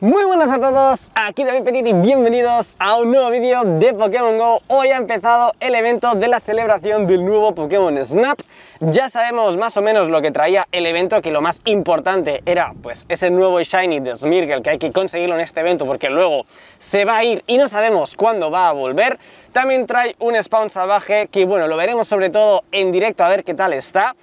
Muy buenas a todos, aquí David Petit y bienvenidos a un nuevo vídeo de Pokémon GO Hoy ha empezado el evento de la celebración del nuevo Pokémon Snap Ya sabemos más o menos lo que traía el evento, que lo más importante era pues ese nuevo Shiny de Smirgle Que hay que conseguirlo en este evento porque luego se va a ir y no sabemos cuándo va a volver También trae un Spawn salvaje que bueno, lo veremos sobre todo en directo a ver qué tal está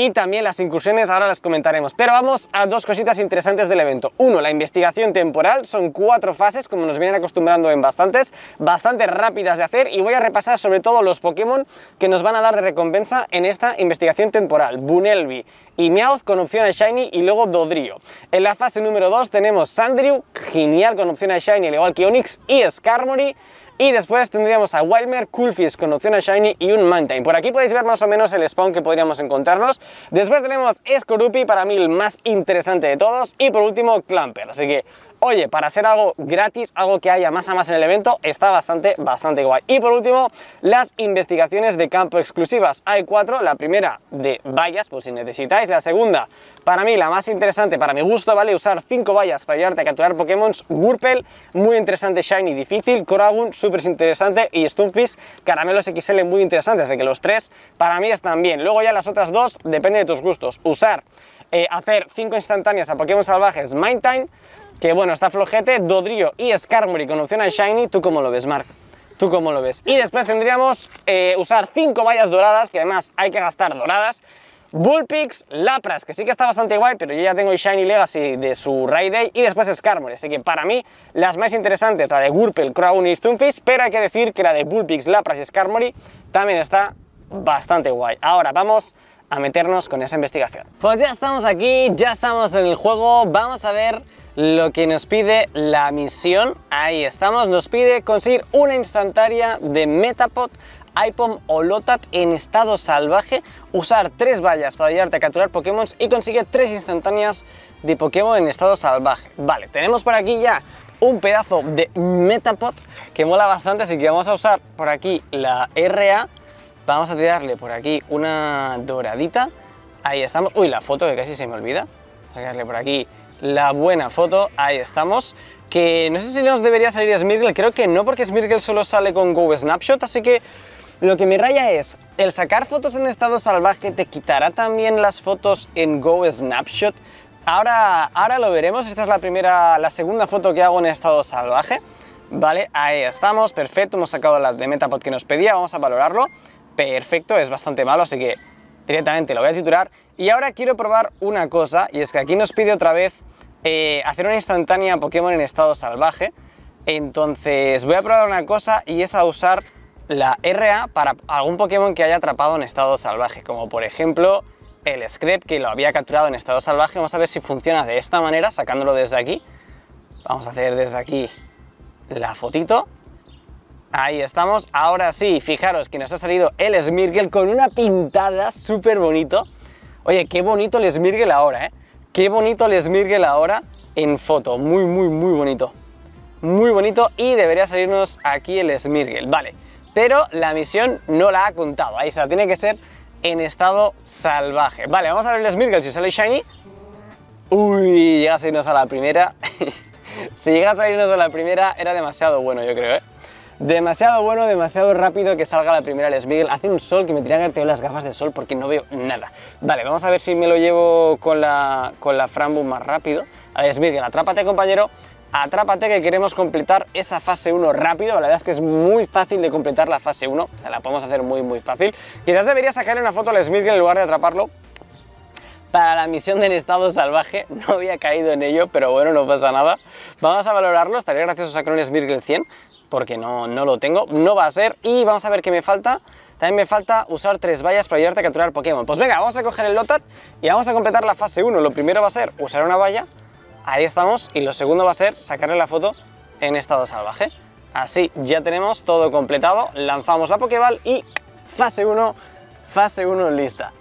y también las incursiones, ahora las comentaremos. Pero vamos a dos cositas interesantes del evento. Uno, la investigación temporal, son cuatro fases, como nos vienen acostumbrando en bastantes, bastante rápidas de hacer y voy a repasar sobre todo los Pokémon que nos van a dar de recompensa en esta investigación temporal. Bunelvi, y Meowth con opción a Shiny y luego Dodrio. En la fase número 2 tenemos Sandrew, genial con opción a Shiny al igual que Onix y Skarmory. Y después tendríamos a Wilmer, Coolfish con opción a Shiny y un Mountain. Por aquí podéis ver más o menos el spawn que podríamos encontrarnos. Después tenemos Scorupi, para mí el más interesante de todos. Y por último, Clamper. Así que oye, para ser algo gratis, algo que haya más a más en el evento, está bastante, bastante guay. Y por último, las investigaciones de campo exclusivas. Hay cuatro, la primera de vallas, por si necesitáis, la segunda, para mí la más interesante, para mi gusto, ¿vale? Usar cinco vallas para ayudarte a capturar Pokémon, Gurpel, muy interesante, Shiny, difícil, Coragun súper interesante, y Stunfish, Caramelos XL, muy interesante, así que los tres para mí están bien. Luego ya las otras dos, depende de tus gustos. Usar, eh, hacer cinco instantáneas a Pokémon salvajes, Mind Time, que bueno, está flojete, Dodrio y Skarmory con opción al Shiny, ¿tú cómo lo ves, Mark? ¿Tú cómo lo ves? Y después tendríamos eh, usar 5 vallas doradas, que además hay que gastar doradas, Bullpix, Lapras, que sí que está bastante guay, pero yo ya tengo Shiny Legacy de su Day. y después Skarmory, así que para mí las más interesantes, la de Gurpel, Crown y Stunfish, pero hay que decir que la de Bullpix, Lapras y Skarmory también está bastante guay. Ahora vamos a meternos con esa investigación. Pues ya estamos aquí, ya estamos en el juego, vamos a ver lo que nos pide la misión. Ahí estamos, nos pide conseguir una instantánea de Metapod, IPOM o Lotat en estado salvaje, usar tres vallas para ayudarte a capturar Pokémon y conseguir tres instantáneas de Pokémon en estado salvaje. Vale, tenemos por aquí ya un pedazo de Metapod que mola bastante, así que vamos a usar por aquí la RA Vamos a tirarle por aquí una doradita. Ahí estamos. Uy, la foto que casi se me olvida. sacarle por aquí la buena foto. Ahí estamos. Que no sé si nos debería salir Smirgle. Creo que no, porque Smirgel solo sale con Go Snapshot. Así que lo que me raya es, el sacar fotos en estado salvaje te quitará también las fotos en Go Snapshot. Ahora, ahora lo veremos. Esta es la primera, la segunda foto que hago en estado salvaje. Vale, ahí estamos, perfecto, hemos sacado la de Metapod que nos pedía, vamos a valorarlo perfecto, es bastante malo, así que directamente lo voy a titular. Y ahora quiero probar una cosa, y es que aquí nos pide otra vez eh, hacer una instantánea Pokémon en estado salvaje. Entonces voy a probar una cosa y es a usar la RA para algún Pokémon que haya atrapado en estado salvaje, como por ejemplo el Scrap que lo había capturado en estado salvaje. Vamos a ver si funciona de esta manera, sacándolo desde aquí. Vamos a hacer desde aquí la fotito. Ahí estamos, ahora sí, fijaros que nos ha salido el Smirgel con una pintada súper bonito. Oye, qué bonito el Smirgel ahora, ¿eh? Qué bonito el Smirgel ahora en foto, muy, muy, muy bonito. Muy bonito y debería salirnos aquí el Smirgel, vale. Pero la misión no la ha contado, ahí se tiene que ser en estado salvaje. Vale, vamos a ver el Smirgel, si sale Shiny. Uy, llega a salirnos a la primera. si llega a salirnos a la primera era demasiado bueno, yo creo, ¿eh? Demasiado bueno, demasiado rápido que salga la primera Les Hace un sol que me tiran que las gafas de sol porque no veo nada. Vale, vamos a ver si me lo llevo con la, con la frambo más rápido. A ver, atrápate compañero. Atrápate que queremos completar esa fase 1 rápido, la verdad es que es muy fácil de completar la fase 1, o sea, la podemos hacer muy muy fácil. Quizás debería sacar una foto a Les en lugar de atraparlo, para la misión del estado salvaje, no había caído en ello, pero bueno, no pasa nada. Vamos a valorarlo, estaría gracioso sacar un Smirgle 100, porque no, no lo tengo, no va a ser. Y vamos a ver qué me falta. También me falta usar tres vallas para ayudarte a capturar Pokémon. Pues venga, vamos a coger el Lotat y vamos a completar la fase 1. Lo primero va a ser usar una valla, ahí estamos, y lo segundo va a ser sacarle la foto en estado salvaje. Así ya tenemos todo completado, lanzamos la Pokéball y fase 1, fase 1 lista.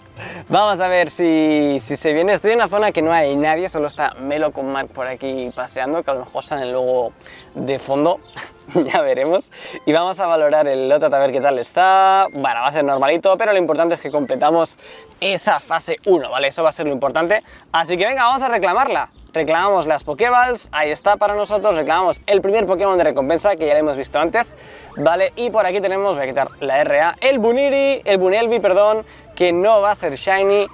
Vamos a ver si, si, se viene. Estoy en una zona que no hay nadie, solo está Melo con Mark por aquí paseando, que a lo mejor el luego de fondo. ya veremos. Y vamos a valorar el lote a ver qué tal está. Bueno, va a ser normalito, pero lo importante es que completamos esa fase 1, ¿vale? Eso va a ser lo importante. Así que venga, vamos a reclamarla reclamamos las Pokeballs, ahí está para nosotros, reclamamos el primer Pokémon de recompensa que ya lo hemos visto antes, ¿vale? Y por aquí tenemos, voy a quitar la RA, el Buniri, el Bunelvi, perdón, que no va a ser Shiny.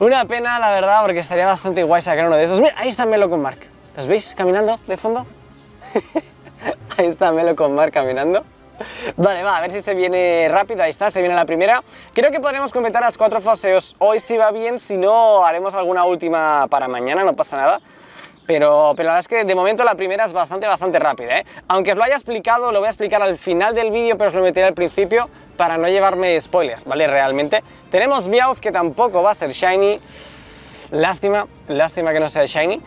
Una pena, la verdad, porque estaría bastante guay sacar uno de esos. Mira, ahí está Melo con Mark. ¿Los veis caminando de fondo? ahí está Melo con Mark caminando. Vale, va, a ver si se viene rápido, ahí está, se viene la primera. Creo que podremos completar las cuatro fases hoy si va bien, si no haremos alguna última para mañana, no pasa nada. Pero, pero la verdad es que de momento la primera es bastante, bastante rápida, ¿eh? Aunque os lo haya explicado, lo voy a explicar al final del vídeo, pero os lo meteré al principio para no llevarme spoiler, ¿vale? Realmente. Tenemos Meowth, que tampoco va a ser Shiny. Lástima, lástima que no sea Shiny.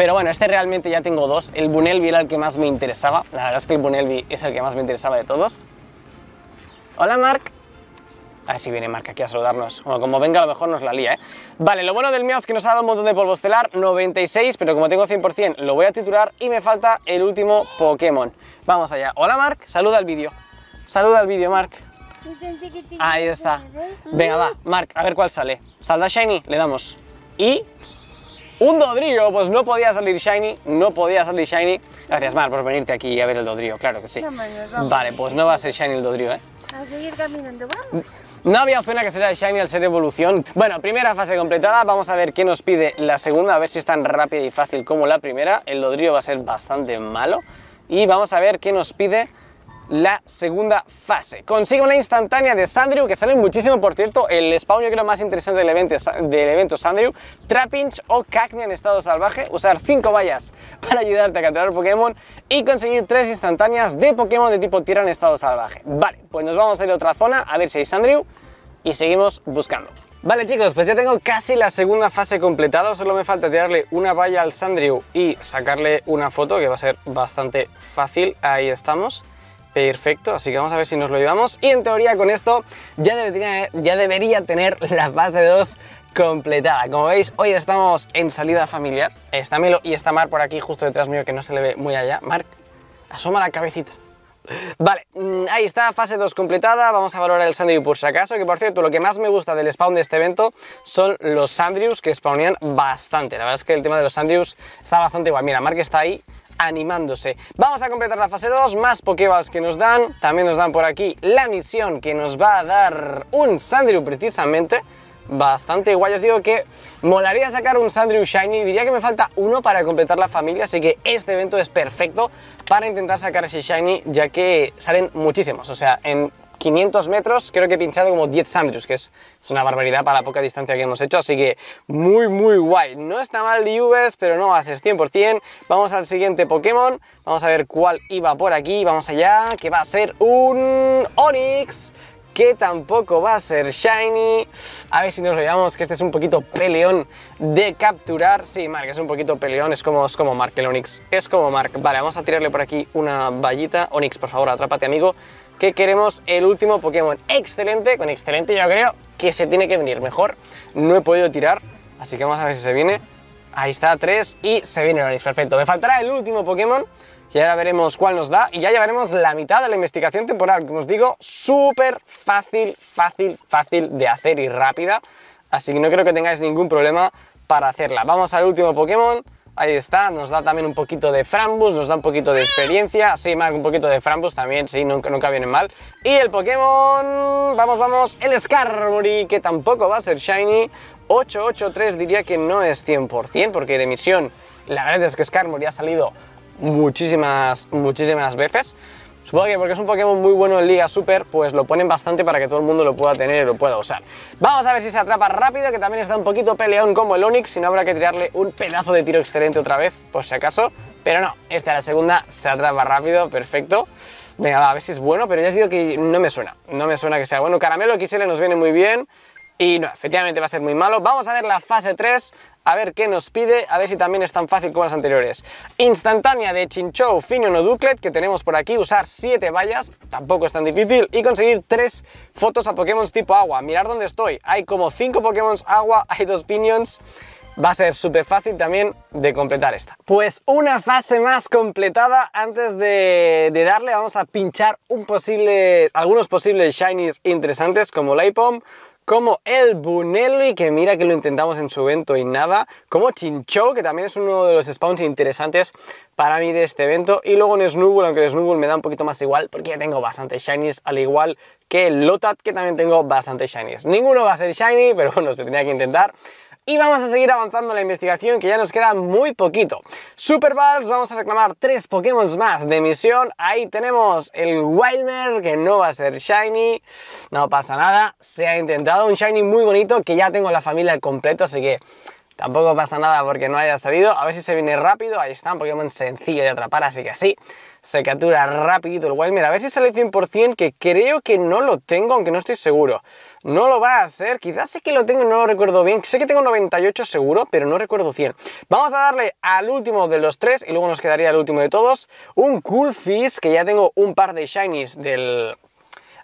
Pero bueno, este realmente ya tengo dos. El Bunelvi era el que más me interesaba. La verdad es que el Bunelvi es el que más me interesaba de todos. Hola, Mark. A ver si viene Mark aquí a saludarnos. Bueno, como venga, a lo mejor nos la lía, ¿eh? Vale, lo bueno del mío que nos ha dado un montón de polvo estelar, 96, pero como tengo 100%, lo voy a titular y me falta el último Pokémon. Vamos allá. Hola, Mark. Saluda al vídeo. Saluda al vídeo, Mark. Ahí está. Venga, va. Mark, a ver cuál sale. ¿Salda Shiny? Le damos. Y un Dodrillo! pues no podía salir Shiny, no podía salir Shiny. Gracias, Mar, por venirte aquí a ver el Dodrillo, claro que sí. vale, pues no va a ser Shiny el Dodrillo, ¿eh? A seguir caminando, vamos. No había opción que será Shiny al ser evolución. Bueno, primera fase completada, vamos a ver qué nos pide la segunda, a ver si es tan rápida y fácil como la primera. El Dodrillo va a ser bastante malo. Y vamos a ver qué nos pide la segunda fase. Consigue una instantánea de Sandrew, que sale muchísimo, por cierto, el spawn yo creo más interesante del evento, del evento Sandrew, Trapinch o Cacnea en estado salvaje, usar 5 vallas para ayudarte a capturar Pokémon y conseguir 3 instantáneas de Pokémon de tipo tierra en estado salvaje. Vale, pues nos vamos a ir a otra zona, a ver si hay Sandrew y seguimos buscando. Vale chicos, pues ya tengo casi la segunda fase completada, solo me falta tirarle una valla al Sandrew y sacarle una foto, que va a ser bastante fácil, ahí estamos. Perfecto, así que vamos a ver si nos lo llevamos. Y en teoría con esto ya debería, ya debería tener la fase 2 completada. Como veis, hoy estamos en salida familiar. Está Melo y está Mar por aquí, justo detrás mío, que no se le ve muy allá. Mark, asoma la cabecita. Vale, mm, ahí está, fase 2 completada, vamos a valorar el Sandriu por si acaso, que por cierto, lo que más me gusta del spawn de este evento son los Sandrius que spawnían bastante, la verdad es que el tema de los Sandrius está bastante igual, mira, Mark está ahí animándose. Vamos a completar la fase 2, más Pokéballs que nos dan. También nos dan por aquí la misión que nos va a dar un Sandrew precisamente. Bastante guay, os digo que molaría sacar un Sandrew Shiny, diría que me falta uno para completar la familia, así que este evento es perfecto para intentar sacar ese Shiny, ya que salen muchísimos, o sea, en 500 metros, creo que he pinchado como 10 sándwiches, que es, una barbaridad para la poca distancia que hemos hecho, así que muy, muy guay. No está mal de UVs, pero no va a ser 100%. Vamos al siguiente Pokémon, vamos a ver cuál iba por aquí, vamos allá, que va a ser un Onix que tampoco va a ser shiny. A ver si nos veamos, que este es un poquito peleón de capturar. Sí, Mark, es un poquito peleón, es como, es como Mark el Onix, es como Mark. Vale, vamos a tirarle por aquí una vallita. Onix, por favor, atrápate, amigo que queremos el último Pokémon excelente, con excelente yo creo que se tiene que venir mejor, no he podido tirar, así que vamos a ver si se viene, ahí está, tres, y se viene Onix, perfecto, me faltará el último Pokémon, y ahora veremos cuál nos da y ya llevaremos la mitad de la investigación temporal, como os digo, súper fácil, fácil, fácil de hacer y rápida, así que no creo que tengáis ningún problema para hacerla. Vamos al último Pokémon, Ahí está, nos da también un poquito de Frambus, nos da un poquito de experiencia. Sí, Mark, un poquito de Frambus también, sí, nunca, viene mal. Y el Pokémon, vamos, vamos, el Scarmory que tampoco va a ser Shiny. 883 diría que no es 100%, porque de misión, la verdad es que Scarmory ha salido muchísimas, muchísimas veces porque es un Pokémon muy bueno en Liga Super, pues lo ponen bastante para que todo el mundo lo pueda tener y lo pueda usar. Vamos a ver si se atrapa rápido, que también está un poquito peleón como el Onix, y no habrá que tirarle un pedazo de tiro excelente otra vez, por si acaso. Pero no, esta la segunda se atrapa rápido, perfecto. Venga, a ver si es bueno, pero ya os digo que no me suena. No me suena que sea bueno. Caramelo XL nos viene muy bien. Y no, efectivamente va a ser muy malo. Vamos a ver la fase 3, a ver qué nos pide, a ver si también es tan fácil como las anteriores. Instantánea de Chinchou, Finion o Duclet, que tenemos por aquí, usar 7 vallas, tampoco es tan difícil, y conseguir 3 fotos a Pokémon tipo agua. Mirar dónde estoy, hay como 5 Pokémon agua, hay 2 Finions va a ser súper fácil también de completar esta. Pues una fase más completada, antes de, darle vamos a pinchar un posible, algunos posibles shinies interesantes como Lapom como el Bunelli, que mira que lo intentamos en su evento y nada, como Chinchou, que también es uno de los spawns interesantes para mí de este evento, y luego en Snubble, aunque el Snubble me da un poquito más igual, porque ya tengo bastante shinies, al igual que Lotat, que también tengo bastante shinies. Ninguno va a ser shiny, pero bueno, se tenía que intentar y vamos a seguir avanzando la investigación que ya nos queda muy poquito. Super Balls, vamos a reclamar tres Pokémon más de misión. Ahí tenemos el Wilmer, que no va a ser Shiny. No pasa nada, se ha intentado un Shiny muy bonito que ya tengo la familia al completo, así que tampoco pasa nada porque no haya salido. A ver si se viene rápido. Ahí está, un Pokémon sencillo de atrapar, así que sí se captura rapidito el wild. Mira, a ver si sale 100%, que creo que no lo tengo, aunque no estoy seguro. No lo va a hacer, quizás sé que lo tengo, no lo recuerdo bien. Sé que tengo 98 seguro, pero no recuerdo 100. Vamos a darle al último de los tres, y luego nos quedaría el último de todos, un Cool fish que ya tengo un par de shinies del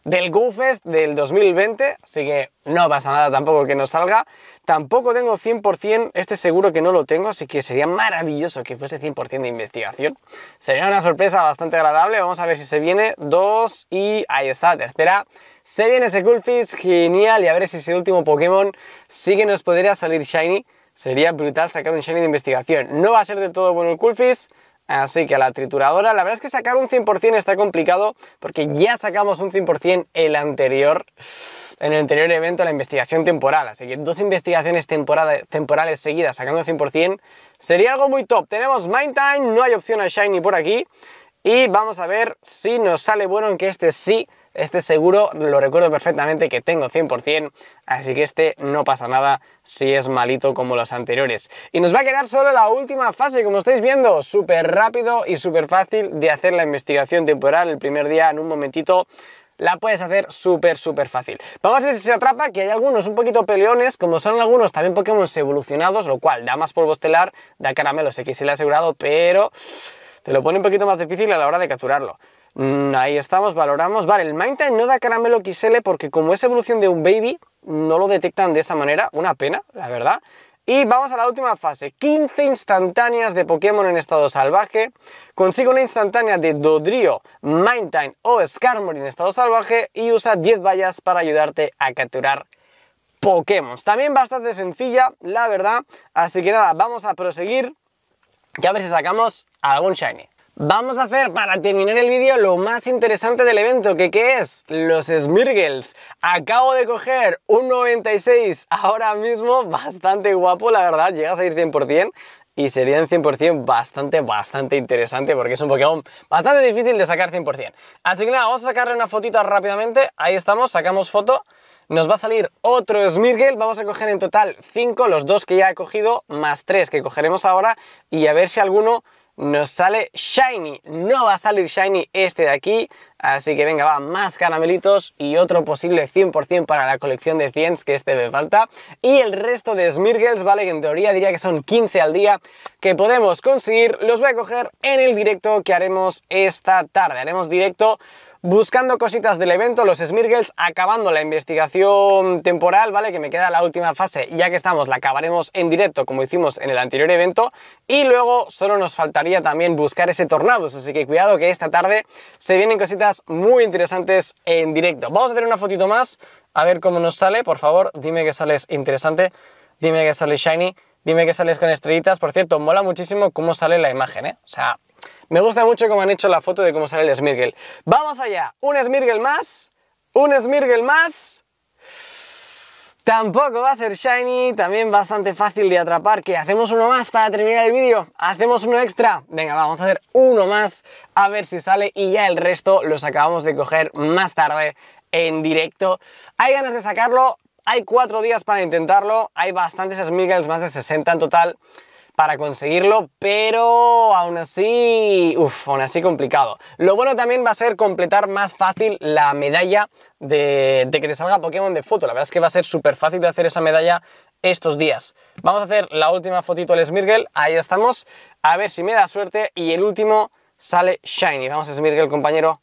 del GoFest del 2020, así que no pasa nada tampoco que no salga. Tampoco tengo 100%, este seguro que no lo tengo, así que sería maravilloso que fuese 100% de investigación. Sería una sorpresa bastante agradable, vamos a ver si se viene. Dos y ahí está, tercera. Se viene ese Coolfish, genial, y a ver si ese último Pokémon sí que nos podría salir Shiny. Sería brutal sacar un Shiny de investigación. No va a ser de todo bueno el Coolfish, Así que a la trituradora, la verdad es que sacar un 100% está complicado porque ya sacamos un 100% el anterior, en el anterior evento, la investigación temporal. Así que dos investigaciones temporales seguidas sacando un 100% sería algo muy top. Tenemos Mind Time, no hay opción a Shiny por aquí y vamos a ver si nos sale bueno en que este sí este seguro lo recuerdo perfectamente que tengo 100%, así que este no pasa nada si es malito como los anteriores. Y nos va a quedar solo la última fase, como estáis viendo, súper rápido y súper fácil de hacer la investigación temporal el primer día en un momentito la puedes hacer súper, súper fácil. Vamos a ver si se atrapa, que hay algunos un poquito peleones, como son algunos también Pokémon evolucionados, lo cual da más polvo estelar, da caramelos ha asegurado, pero te lo pone un poquito más difícil a la hora de capturarlo. Mm, ahí estamos, valoramos. Vale, el Time no da caramelo XL porque como es evolución de un baby, no lo detectan de esa manera. Una pena, la verdad. Y vamos a la última fase, 15 instantáneas de Pokémon en estado salvaje. Consigue una instantánea de Dodrio, Time o Skarmory en estado salvaje y usa 10 vallas para ayudarte a capturar Pokémon. También bastante sencilla, la verdad. Así que nada, vamos a proseguir y a ver si sacamos algún Shiny. Vamos a hacer para terminar el vídeo lo más interesante del evento, que es? Los Smirgels. Acabo de coger un 96 ahora mismo, bastante guapo la verdad, llega a salir 100% y sería en 100% bastante, bastante interesante porque es un Pokémon bastante difícil de sacar 100%. Así que nada, vamos a sacarle una fotita rápidamente, ahí estamos, sacamos foto nos va a salir otro Smirgel, vamos a coger en total 5, los dos que ya he cogido, más 3 que cogeremos ahora, y a ver si alguno nos sale Shiny. No va a salir Shiny este de aquí, así que venga, va, más caramelitos y otro posible 100% para la colección de 100 que este me falta. Y el resto de Smirgels, vale, que en teoría diría que son 15 al día que podemos conseguir. Los voy a coger en el directo que haremos esta tarde. Haremos directo buscando cositas del evento, los Smirgels acabando la investigación temporal, ¿vale? Que me queda la última fase, ya que estamos, la acabaremos en directo como hicimos en el anterior evento y luego solo nos faltaría también buscar ese tornado, así que cuidado que esta tarde se vienen cositas muy interesantes en directo. Vamos a hacer una fotito más, a ver cómo nos sale, por favor, dime que sales interesante, dime que sales shiny, dime que sales con estrellitas, por cierto, mola muchísimo cómo sale la imagen, ¿eh? O sea, me gusta mucho cómo han hecho la foto de cómo sale el Smirgel. ¡Vamos allá! Un Smirgel más, un Smirgel más... Tampoco va a ser shiny, también bastante fácil de atrapar. que ¿Hacemos uno más para terminar el vídeo? ¿Hacemos uno extra? Venga, vamos a hacer uno más a ver si sale y ya el resto los acabamos de coger más tarde en directo. Hay ganas de sacarlo, hay cuatro días para intentarlo, hay bastantes Smirgels más de 60 en total para conseguirlo, pero aún así, uff, aún así complicado. Lo bueno también va a ser completar más fácil la medalla de, que te salga Pokémon de foto. La verdad es que va a ser súper fácil de hacer esa medalla estos días. Vamos a hacer la última fotito al Smirgel, ahí estamos, a ver si me da suerte y el último sale Shiny. Vamos a Smirgel, compañero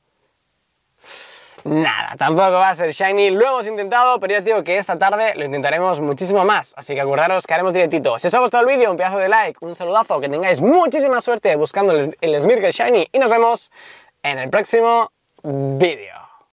nada, tampoco va a ser shiny. Lo hemos intentado, pero ya os digo que esta tarde lo intentaremos muchísimo más. Así que acordaros que haremos directito. Si os ha gustado el vídeo, un pedazo de like, un saludazo, que tengáis muchísima suerte buscando el, el Shiny y nos vemos en el próximo vídeo.